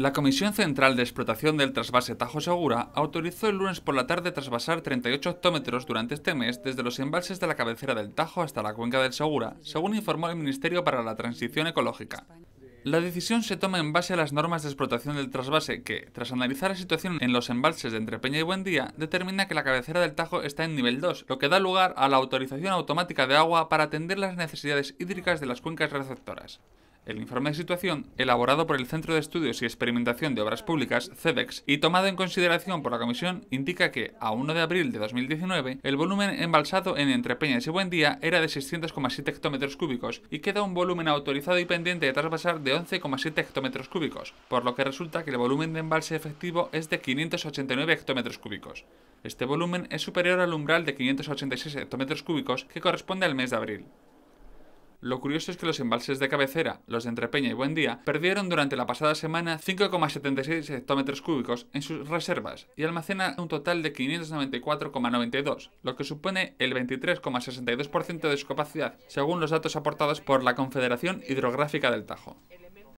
La Comisión Central de Explotación del Trasvase Tajo Segura autorizó el lunes por la tarde trasvasar 38 hectómetros durante este mes desde los embalses de la cabecera del Tajo hasta la cuenca del Segura, según informó el Ministerio para la Transición Ecológica. La decisión se toma en base a las normas de explotación del trasvase que, tras analizar la situación en los embalses de Entrepeña y Buendía, determina que la cabecera del Tajo está en nivel 2, lo que da lugar a la autorización automática de agua para atender las necesidades hídricas de las cuencas receptoras. El informe de situación, elaborado por el Centro de Estudios y Experimentación de Obras Públicas, CEDEX, y tomado en consideración por la Comisión, indica que, a 1 de abril de 2019, el volumen embalsado en Entre Peñas y Buendía era de 600,7 hectómetros cúbicos y queda un volumen autorizado y pendiente de trasvasar de 11,7 hectómetros cúbicos, por lo que resulta que el volumen de embalse efectivo es de 589 hectómetros cúbicos. Este volumen es superior al umbral de 586 hectómetros cúbicos que corresponde al mes de abril. Lo curioso es que los embalses de cabecera, los de Entrepeña y Buendía, perdieron durante la pasada semana 5,76 hectómetros cúbicos en sus reservas y almacenan un total de 594,92, lo que supone el 23,62% de su capacidad, según los datos aportados por la Confederación Hidrográfica del Tajo.